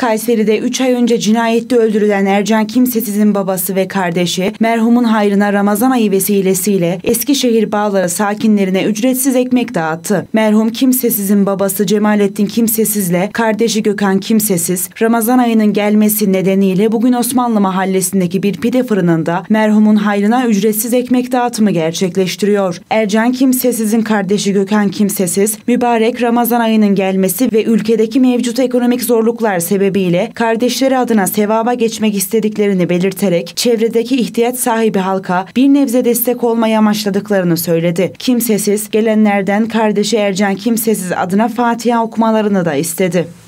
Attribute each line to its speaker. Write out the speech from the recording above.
Speaker 1: Kayseri'de 3 ay önce cinayette öldürülen Ercan Kimsesiz'in babası ve kardeşi merhumun hayrına Ramazan ayı vesilesiyle Eskişehir Bağları sakinlerine ücretsiz ekmek dağıttı. Merhum Kimsesiz'in babası Cemalettin Kimsesiz'le kardeşi Gökhan Kimsesiz Ramazan ayının gelmesi nedeniyle bugün Osmanlı mahallesindeki bir pide fırınında merhumun hayrına ücretsiz ekmek dağıtımı gerçekleştiriyor. Ercan Kimsesiz'in kardeşi Gökhan Kimsesiz mübarek Ramazan ayının gelmesi ve ülkedeki mevcut ekonomik zorluklar sebebiyle sebebiyle kardeşleri adına sevaba geçmek istediklerini belirterek çevredeki ihtiyaç sahibi halka bir nebze destek olmayı amaçladıklarını söyledi. Kimsesiz gelenlerden kardeşi Ercan Kimsesiz adına Fatiha okumalarını da istedi.